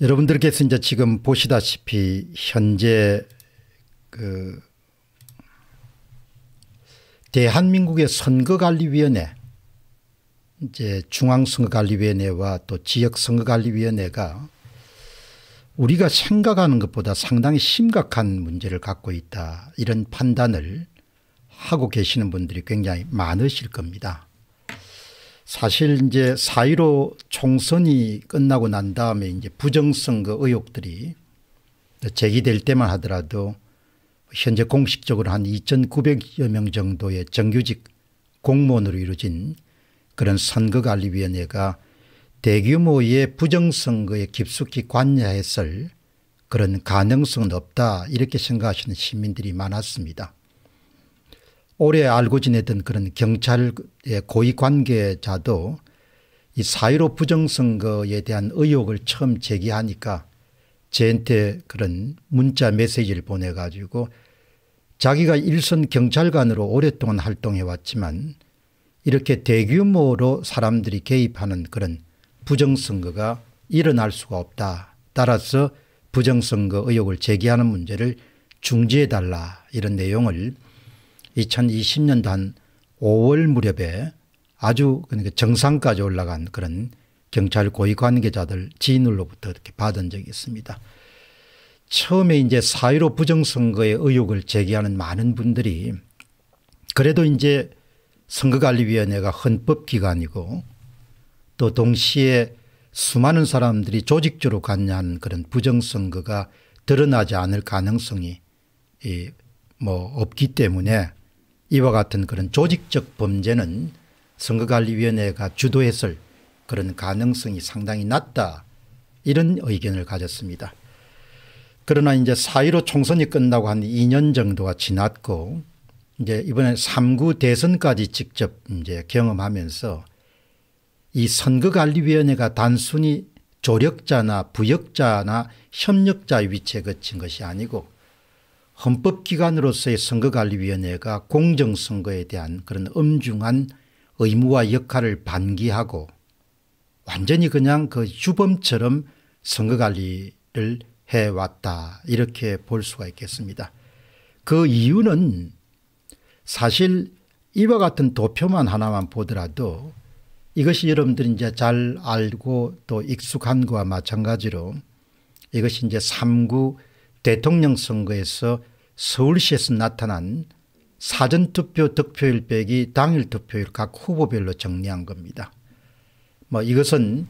여러분들께서 이제 지금 보시다시피 현재 그 대한민국의 선거관리위원회 이제 중앙선거관리위원회와 또 지역선거관리위원회가 우리가 생각하는 것보다 상당히 심각한 문제를 갖고 있다 이런 판단을 하고 계시는 분들이 굉장히 많으실 겁니다. 사실 이제 사1로 총선이 끝나고 난 다음에 이제 부정선거 의혹들이 제기될 때만 하더라도 현재 공식적으로 한 2,900여 명 정도의 정규직 공무원으로 이루어진 그런 선거관리위원회가 대규모의 부정선거에 깊숙이 관여했을 그런 가능성은 없다 이렇게 생각하시는 시민들이 많았습니다. 오래 알고 지내던 그런 경찰의 고위 관계자도 이 사유로 부정선거에 대한 의혹을 처음 제기하니까 제한테 그런 문자 메시지를 보내가지고 자기가 일선 경찰관으로 오랫동안 활동해 왔지만 이렇게 대규모로 사람들이 개입하는 그런 부정선거가 일어날 수가 없다. 따라서 부정선거 의혹을 제기하는 문제를 중지해 달라 이런 내용을 2020년도 한 5월 무렵에 아주 그러니까 정상까지 올라간 그런 경찰 고위 관계자들 지인으로부터 이렇게 받은 적이 있습니다. 처음에 이제 사1로 부정선거의 의혹을 제기하는 많은 분들이 그래도 이제 선거관리위원회가 헌법기관이고 또 동시에 수많은 사람들이 조직적으로 관여하는 그런 부정선거가 드러나지 않을 가능성이 뭐 없기 때문에 이와 같은 그런 조직적 범죄는 선거관리위원회가 주도했을 그런 가능성이 상당히 낮다 이런 의견을 가졌습니다. 그러나 이제 4.15 총선이 끝나고 한 2년 정도가 지났고 이제 이번에 3구 대선까지 직접 이제 경험하면서 이 선거관리위원회가 단순히 조력자나 부역자나 협력자의 위치에 그친 것이 아니고 헌법기관으로서의 선거관리위원회가 공정선거에 대한 그런 엄중한 의무와 역할을 반기하고 완전히 그냥 그 주범처럼 선거관리를 해왔다 이렇게 볼 수가 있겠습니다. 그 이유는 사실 이와 같은 도표만 하나만 보더라도 이것이 여러분들이 이제 잘 알고 또 익숙한 것과 마찬가지로 이것이 이제 3구 대통령 선거에서 서울시에서 나타난 사전투표 득표율 빼기 당일 투표율 각 후보별로 정리한 겁니다. 뭐 이것은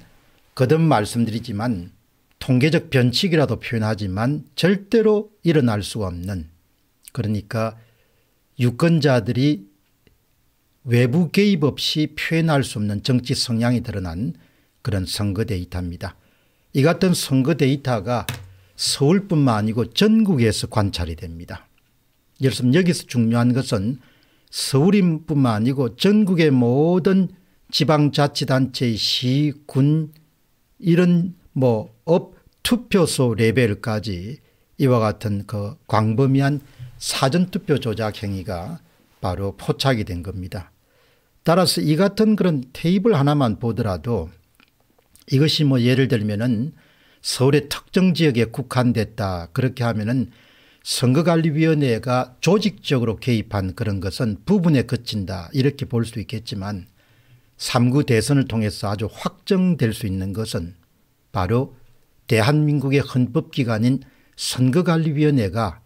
거듭 말씀드리지만 통계적 변칙이라도 표현하지만 절대로 일어날 수 없는 그러니까 유권자들이 외부 개입 없이 표현할 수 없는 정치 성향이 드러난 그런 선거 데이터입니다. 이 같은 선거 데이터가 서울뿐만 아니고 전국에서 관찰이 됩니다. 예를 들면 여기서 중요한 것은 서울인뿐만 아니고 전국의 모든 지방자치단체의 시, 군 이런 뭐 업 투표소 레벨까지 이와 같은 그 광범위한 사전투표 조작 행위가 바로 포착이 된 겁니다. 따라서 이 같은 그런 테이블 하나만 보더라도 이것이 뭐 예를 들면은 서울의 특정 지역에 국한됐다 그렇게 하면은 선거관리위원회가 조직적으로 개입한 그런 것은 부분에 그친다 이렇게 볼 수 있겠지만 3구 대선을 통해서 아주 확정될 수 있는 것은 바로 대한민국의 헌법기관인 선거관리위원회가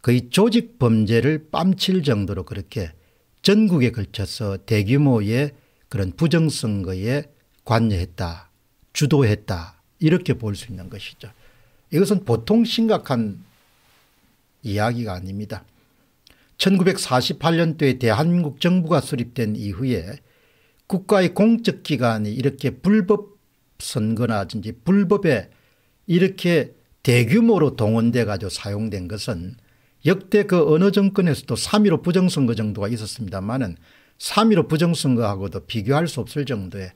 거의 조직 범죄를 뺨칠 정도로 그렇게 전국에 걸쳐서 대규모의 그런 부정선거에 관여했다 주도했다 이렇게 볼 수 있는 것이죠. 이것은 보통 심각한 이야기가 아닙니다. 1948년도에 대한민국 정부가 수립된 이후에 국가의 공적 기관이 이렇게 불법 선거나든지 불법에 이렇게 대규모로 동원돼 가지고 사용된 것은 역대 그 어느 정권에서도 3.15 부정선거 정도가 있었습니다만은 3.15 부정선거하고도 비교할 수 없을 정도의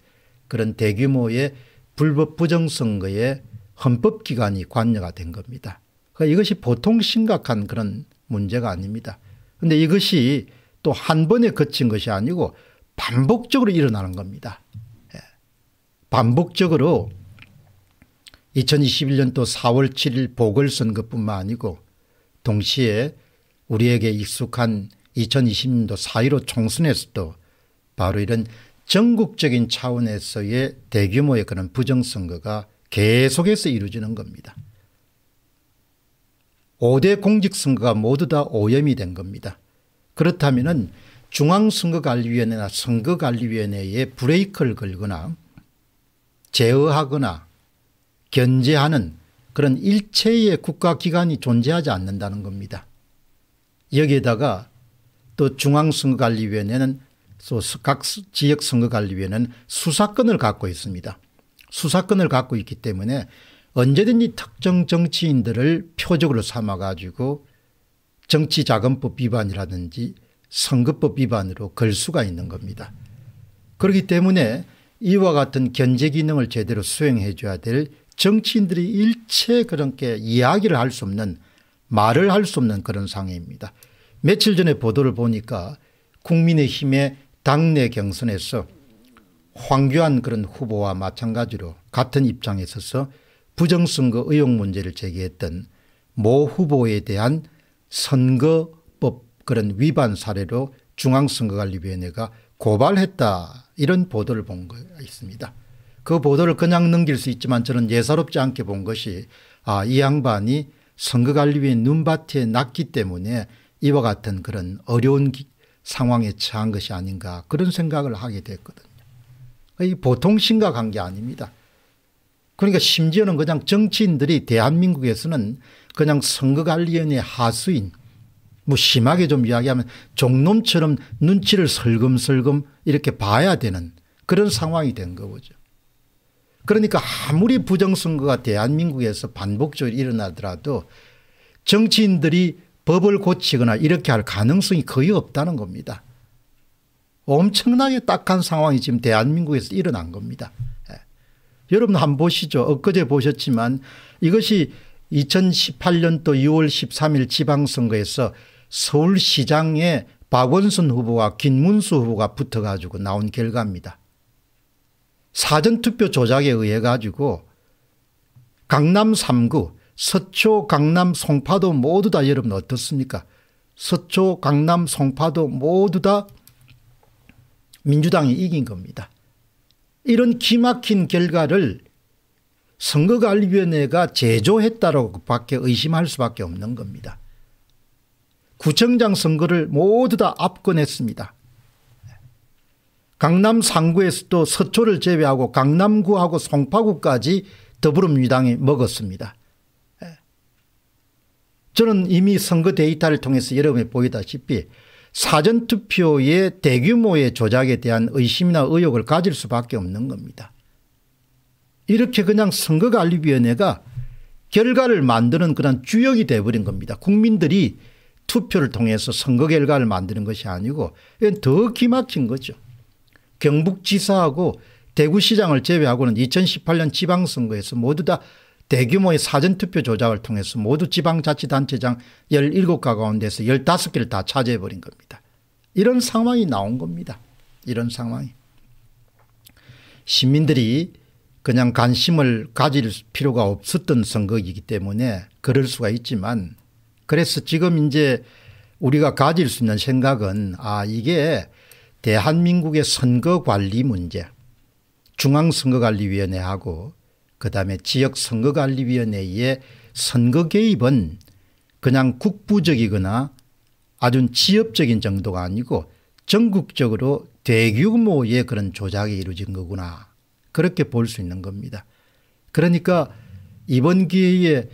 그런 대규모의 불법 부정선거에 헌법기관이 관여가 된 겁니다. 그러니까 이것이 보통 심각한 그런 문제가 아닙니다. 그런데 이것이 또 한 번에 그친 것이 아니고 반복적으로 일어나는 겁니다. 예. 반복적으로 2021년도 4월 7일 보궐선거뿐만 아니고 동시에 우리에게 익숙한 2020년도 4.15 총선에서도 바로 이런 전국적인 차원에서의 대규모의 그런 부정선거가 계속해서 이루어지는 겁니다. 5대 공직선거가 모두 다 오염이 된 겁니다. 그렇다면 중앙선거관리위원회나 선거관리위원회에 브레이크를 걸거나 제어하거나 견제하는 그런 일체의 국가기관이 존재하지 않는다는 겁니다. 여기에다가 또 중앙선거관리위원회는 각 지역 선거관리위원회는 수사권을 갖고 있습니다. 수사권을 갖고 있기 때문에 언제든지 특정 정치인들을 표적으로 삼아 가지고 정치자금법 위반이라든지 선거법 위반으로 걸 수가 있는 겁니다. 그렇기 때문에 이와 같은 견제 기능을 제대로 수행해 줘야 될 정치인들이 일체 그렇게 이야기를 할 수 없는 말을 할 수 없는 그런 상황입니다. 며칠 전에 보도를 보니까 국민의힘의 당내 경선에서 황교안 그런 후보와 마찬가지로 같은 입장에 서서 부정선거 의혹 문제를 제기했던 모 후보에 대한 선거법 그런 위반 사례로 중앙선거관리위원회가 고발했다 이런 보도를 본 거 있습니다. 그 보도를 그냥 넘길 수 있지만 저는 예사롭지 않게 본 것이 아, 이 양반이 선거관리위원 눈밭에 났기 때문에 이와 같은 그런 어려운 상황에 처한 것이 아닌가 그런 생각을 하게 됐거든요. 보통 심각한 게 아닙니다. 그러니까 심지어는 그냥 정치인들이 대한민국에서는 그냥 선거관리위원회 하수인 뭐 심하게 좀 이야기하면 종놈처럼 눈치를 설금설금 이렇게 봐야 되는 그런 상황이 된 거죠. 그러니까 아무리 부정선거가 대한민국에서 반복적으로 일어나더라도 정치인들이 법을 고치거나 이렇게 할 가능성이 거의 없다는 겁니다. 엄청나게 딱한 상황이 지금 대한민국에서 일어난 겁니다. 예. 여러분 한번 보시죠. 엊그제 보셨지만 이것이 2018년도 6월 13일 지방선거에서 서울시장에 박원순 후보와 김문수 후보가 붙어가지고 나온 결과입니다. 사전투표 조작에 의해 가지고 강남 3구 서초 강남 송파도 모두 다 여러분 어떻습니까 서초 강남 송파도 모두 다 민주당이 이긴 겁니다. 이런 기막힌 결과를 선거관리위원회가 제조했다고 밖에 의심할 수밖에 없는 겁니다. 구청장 선거를 모두 다 압권했습니다. 강남 3구에서도 서초를 제외하고 강남구하고 송파구까지 더불어민주당이 먹었습니다. 저는 이미 선거 데이터를 통해서 여러분이 보이다시피 사전투표의 대규모의 조작에 대한 의심이나 의혹을 가질 수밖에 없는 겁니다. 이렇게 그냥 선거관리위원회가 결과를 만드는 그런 주역이 돼버린 겁니다. 국민들이 투표를 통해서 선거 결과를 만드는 것이 아니고 이건 더 기막힌 거죠. 경북지사하고 대구시장을 제외하고는 2018년 지방선거에서 모두 다 대규모의 사전투표 조작을 통해서 모두 지방자치단체장 17가 가운데서 15개를 다 차지해버린 겁니다. 이런 상황이 나온 겁니다. 이런 상황이. 시민들이 그냥 관심을 가질 필요가 없었던 선거이기 때문에 그럴 수가 있지만 그래서 지금 이제 우리가 가질 수 있는 생각은 아 이게 대한민국의 선거관리 문제 중앙선거관리위원회하고 그다음에 지역선거관리위원회의 선거 개입은 그냥 국부적이거나 아주 지엽적인 정도가 아니고 전국적으로 대규모의 그런 조작이 이루어진 거구나 그렇게 볼 수 있는 겁니다. 그러니까 이번 기회에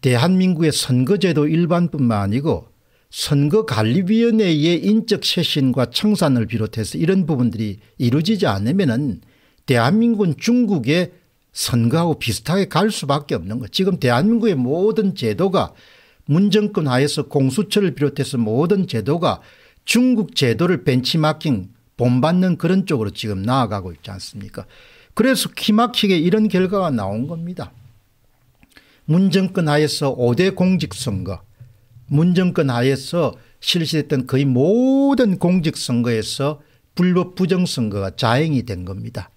대한민국의 선거제도 일반뿐만 아니고 선거관리위원회의 인적 쇄신과 청산을 비롯해서 이런 부분들이 이루어지지 않으면 대한민국은 중국의 선거하고 비슷하게 갈 수밖에 없는 거 지금 대한민국의 모든 제도가 문정권 하에서 공수처를 비롯해서 모든 제도가 중국 제도를 벤치마킹 본받는 그런 쪽으로 지금 나아가고 있지 않습니까 그래서 키막히게 이런 결과가 나온 겁니다. 문정권 하에서 5대 공직선거 문정권 하에서 실시됐던 거의 모든 공직선거에서 불법 부정선거가 자행이 된 겁니다.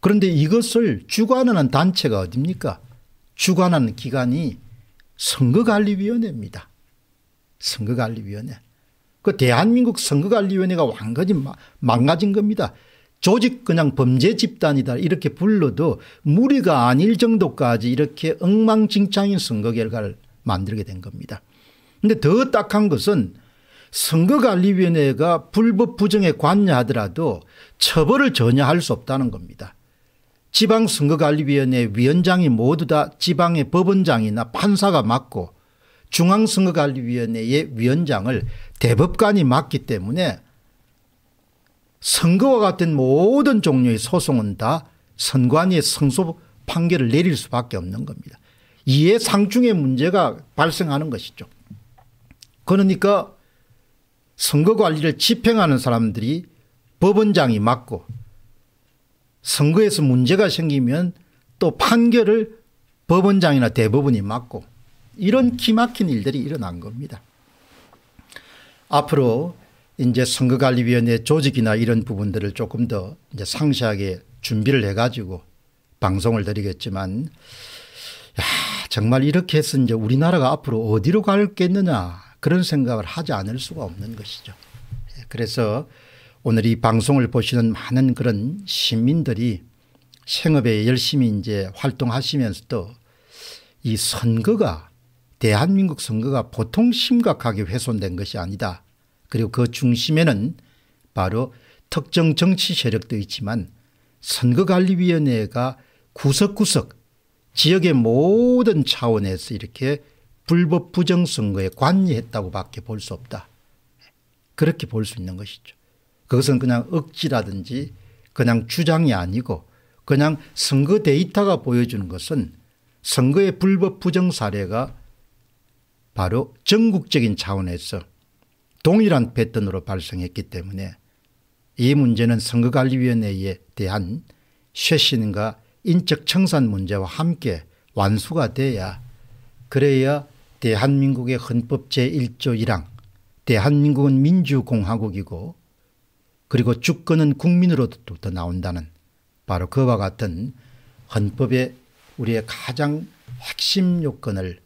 그런데 이것을 주관하는 단체가 어딥니까? 주관하는 기관이 선거관리위원회입니다. 선거관리위원회. 그 대한민국 선거관리위원회가 완전히 망가진 겁니다. 조직 그냥 범죄 집단이다 이렇게 불러도 무리가 아닐 정도까지 이렇게 엉망진창인 선거 결과를 만들게 된 겁니다. 근데 더 딱한 것은 선거관리위원회가 불법 부정에 관여하더라도 처벌을 전혀 할 수 없다는 겁니다. 지방선거관리위원회 위원장이 모두 다 지방의 법원장이나 판사가 맡고 중앙선거관리위원회의 위원장을 대법관이 맡기 때문에 선거와 같은 모든 종류의 소송은 다 선관위의 성소 판결을 내릴 수밖에 없는 겁니다. 이해 상충의 문제가 발생하는 것이죠. 그러니까 선거관리를 집행하는 사람들이 법원장이 맡고 선거에서 문제가 생기면 또 판결을 법원장이나 대법원이 맡고 이런 기막힌 일들이 일어난 겁니다. 앞으로 이제 선거관리위원회 조직이나 이런 부분들을 조금 더 이제 상세하게 준비를 해가지고 방송을 드리겠지만 야, 정말 이렇게 해서 이제 우리나라가 앞으로 어디로 갈겠느냐 그런 생각을 하지 않을 수가 없는 것이죠. 예, 그래서 오늘 이 방송을 보시는 많은 그런 시민들이 생업에 열심히 이제 활동하시면서도 이 선거가 대한민국 선거가 보통 심각하게 훼손된 것이 아니다. 그리고 그 중심에는 바로 특정 정치 세력도 있지만 선거관리위원회가 구석구석 지역의 모든 차원에서 이렇게 불법 부정선거에 관여했다고 밖에 볼 수 없다. 그렇게 볼 수 있는 것이죠. 그것은 그냥 억지라든지 그냥 주장이 아니고 그냥 선거 데이터가 보여주는 것은 선거의 불법 부정 사례가 바로 전국적인 차원에서 동일한 패턴으로 발생했기 때문에 이 문제는 선거관리위원회에 대한 쇄신과 인적 청산 문제와 함께 완수가 돼야 그래야 대한민국의 헌법 제1조 1항 대한민국은 민주공화국이고 그리고 주권은 국민으로부터 나온다는 바로 그와 같은 헌법의 우리의 가장 핵심 요건을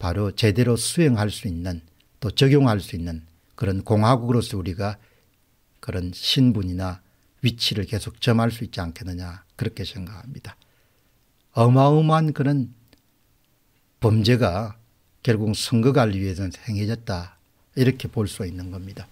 바로 제대로 수행할 수 있는 또 적용할 수 있는 그런 공화국으로서 우리가 그런 신분이나 위치를 계속 점할 수 있지 않겠느냐 그렇게 생각합니다. 어마어마한 그런 범죄가 결국 선거관리위에서 행해졌다 이렇게 볼 수 있는 겁니다.